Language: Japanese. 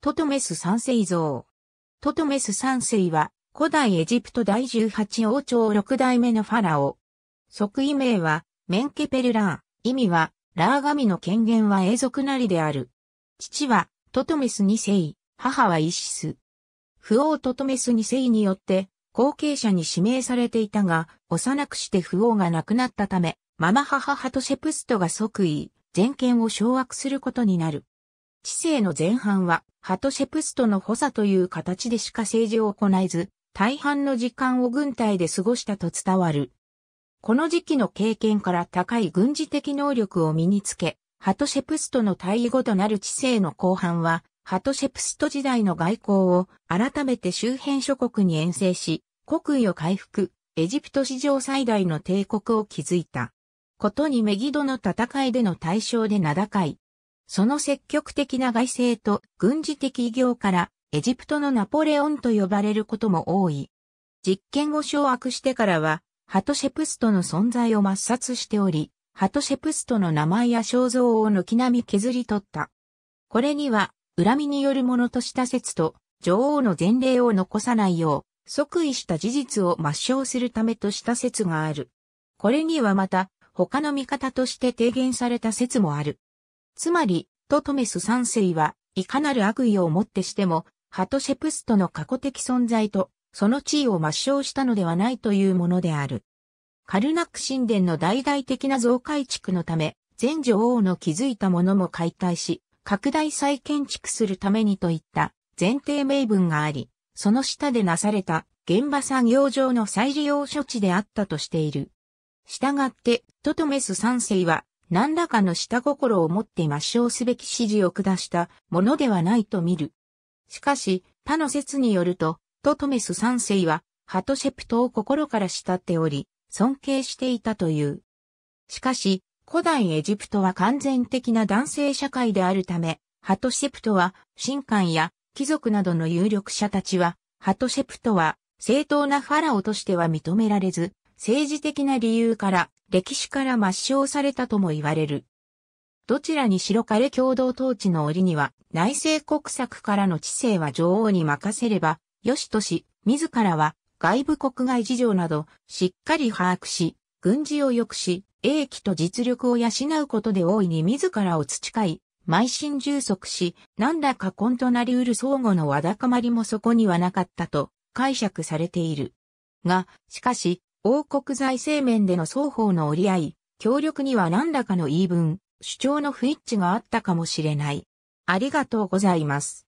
トトメス三世像。トトメス三世は、古代エジプト第18王朝六代目のファラオ。即位名は、メンケペルラー。意味は、ラー神の権限は永続なりである。父は、トトメス二世、母はイシス。不王トトメス二世によって、後継者に指名されていたが、幼くして不王が亡くなったため、ママ母ハトシェプストが即位、全権を掌握することになる。知性の前半は、ハトシェプストの補佐という形でしか政治を行えず、大半の時間を軍隊で過ごしたと伝わる。この時期の経験から高い軍事的能力を身につけ、ハトシェプストの対義語となる知性の後半は、ハトシェプスト時代の外交を改めて周辺諸国に遠征し、国威を回復、エジプト史上最大の帝国を築いた。ことにメギドの戦いでの対象で名高い、その積極的な外政と軍事的偉業からエジプトのナポレオンと呼ばれることも多い。実権を掌握してからは、ハトシェプストの存在を抹殺しており、ハトシェプストの名前や肖像を軒並み削り取った。これには、恨みによるものとした説と、女王の前例を残さないよう、即位した事実を抹消するためとした説がある。これにはまた、他の見方として提言された説もある。つまり、トトメス三世は、いかなる悪意をもってしても、ハトシェプストの過去的存在と、その地位を抹消したのではないというものである。カルナック神殿の大々的な増改築のため、前女王の築いたものも解体し、拡大再建築するためにといった前提名分があり、その下でなされた現場産業上の再利用処置であったとしている。したがって、トトメス三世は何らかの下心を持って抹消すべき指示を下したものではないと見る。しかし、他の説によると、トトメス三世は、ハトシェプトを心から慕っており、尊敬していたという。しかし、古代エジプトは完全的な男性社会であるため、ハトシェプトは、神官や貴族などの有力者たちは、ハトシェプトは、正当なファラオとしては認められず、政治的な理由から歴史から抹消されたとも言われる。どちらにしろ彼共同統治の折には内政国策からの知性は女王に任せれば、よしとし、自らは外部国外事情などしっかり把握し、軍事を良くし、英気と実力を養うことで大いに自らを培い、邁進充足し、何らか根となりうる相互のわだかまりもそこにはなかったと解釈されている。が、しかし、王国財政面での双方の折り合い、協力には何らかの言い分、主張の不一致があったかもしれない。ありがとうございます。